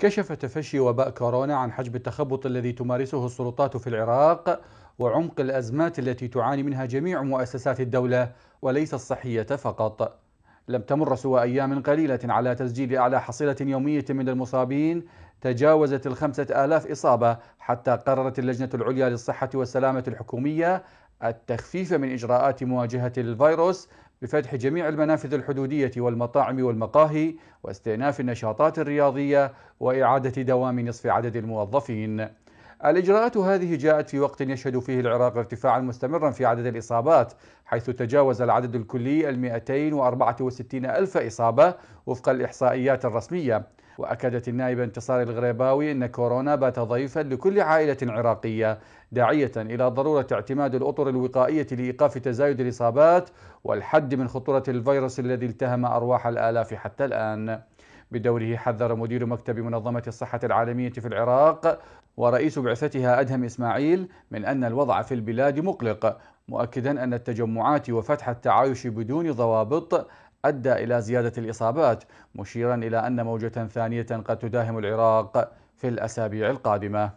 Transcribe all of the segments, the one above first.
كشف تفشي وباء كورونا عن حجم التخبط الذي تمارسه السلطات في العراق وعمق الازمات التي تعاني منها جميع مؤسسات الدوله وليس الصحيه فقط. لم تمر سوى ايام قليله على تسجيل اعلى حصيله يوميه من المصابين تجاوزت الخمسه الاف اصابه حتى قررت اللجنه العليا للصحه والسلامه الحكوميه التخفيف من اجراءات مواجهه الفيروس بفتح جميع المنافذ الحدودية والمطاعم والمقاهي واستئناف النشاطات الرياضية وإعادة دوام نصف عدد الموظفين الإجراءات هذه جاءت في وقت يشهد فيه العراق ارتفاعا مستمرا في عدد الإصابات حيث تجاوز العدد الكلي ال 264 ألف إصابة وفق الإحصائيات الرسمية وأكدت النائبة انتصار الغريباوي أن كورونا بات ضيفا لكل عائلة عراقية داعية إلى ضرورة اعتماد الأطر الوقائية لإيقاف تزايد الإصابات والحد من خطورة الفيروس الذي التهم أرواح الآلاف حتى الآن بدوره حذر مدير مكتب منظمة الصحة العالمية في العراق ورئيس بعثتها أدهم إسماعيل من أن الوضع في البلاد مقلق مؤكدا أن التجمعات وفتح التعايش بدون ضوابط أدى إلى زيادة الإصابات مشيرا إلى أن موجة ثانية قد تداهم العراق في الأسابيع القادمة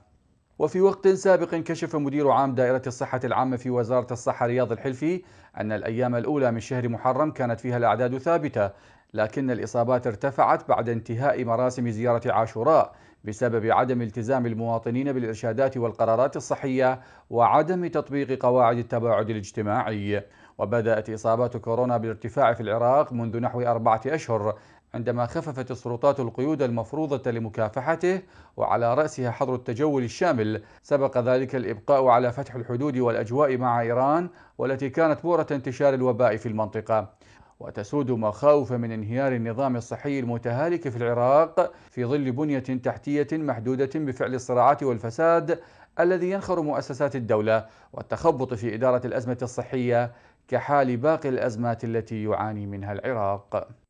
وفي وقت سابق كشف مدير عام دائرة الصحة العامة في وزارة الصحة رياض الحلفي أن الأيام الأولى من شهر محرم كانت فيها الأعداد ثابتة لكن الإصابات ارتفعت بعد انتهاء مراسم زيارة عاشوراء بسبب عدم التزام المواطنين بالإرشادات والقرارات الصحية وعدم تطبيق قواعد التباعد الاجتماعي وبدأت إصابات كورونا بالارتفاع في العراق منذ نحو أربعة أشهر عندما خففت السلطات القيود المفروضة لمكافحته وعلى رأسها حظر التجول الشامل سبق ذلك الإبقاء على فتح الحدود والأجواء مع إيران والتي كانت بورة انتشار الوباء في المنطقة وتسود مخاوف من انهيار النظام الصحي المتهالك في العراق في ظل بنية تحتية محدودة بفعل الصراعات والفساد الذي ينخر مؤسسات الدولة والتخبط في إدارة الأزمة الصحية كحال باقي الأزمات التي يعاني منها العراق